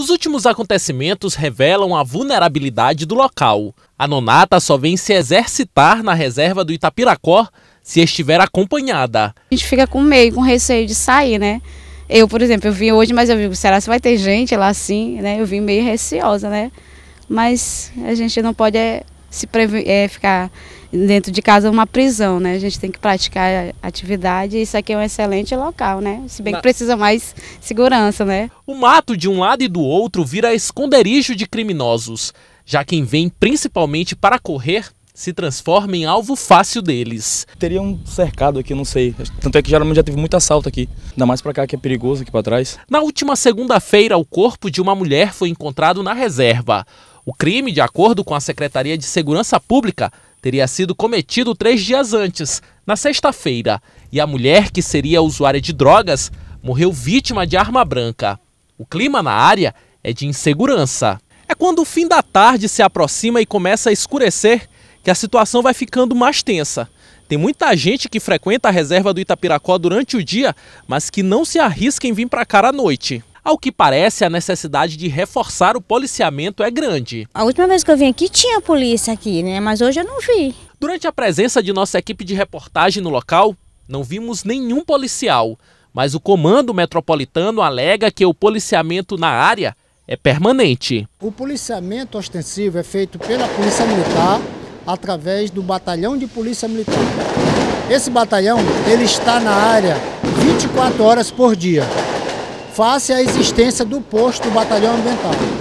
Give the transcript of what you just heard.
Os últimos acontecimentos revelam a vulnerabilidade do local. A nonata só vem se exercitar na reserva do Itapiracó se estiver acompanhada. A gente fica com meio, com receio de sair, né? Eu, por exemplo, eu vim hoje, mas eu digo, será que vai ter gente lá assim, né? Eu vim meio receosa, né? Mas a gente não pode é se é, ficar dentro de casa é uma prisão, né? A gente tem que praticar atividade e isso aqui é um excelente local, né? Se bem que precisa mais segurança, né? O mato de um lado e do outro vira esconderijo de criminosos, já quem vem principalmente para correr se transforma em alvo fácil deles. Teria um cercado aqui, não sei. Tanto é que geralmente já teve muito assalto aqui. Ainda mais para cá que é perigoso aqui para trás. Na última segunda-feira, o corpo de uma mulher foi encontrado na reserva. O crime, de acordo com a Secretaria de Segurança Pública, teria sido cometido três dias antes, na sexta-feira, e a mulher, que seria usuária de drogas, morreu vítima de arma branca. O clima na área é de insegurança. É quando o fim da tarde se aproxima e começa a escurecer que a situação vai ficando mais tensa. Tem muita gente que frequenta a reserva do Itapiracó durante o dia, mas que não se arrisca em vir para cá à noite. Ao que parece, a necessidade de reforçar o policiamento é grande. A última vez que eu vim aqui tinha polícia aqui, né? Mas hoje eu não vi. Durante a presença de nossa equipe de reportagem no local, não vimos nenhum policial, mas o comando metropolitano alega que o policiamento na área é permanente. O policiamento ostensivo é feito pela Polícia Militar através do Batalhão de Polícia Militar. Esse batalhão, ele está na área 24 horas por dia face à existência do posto do Batalhão Ambiental.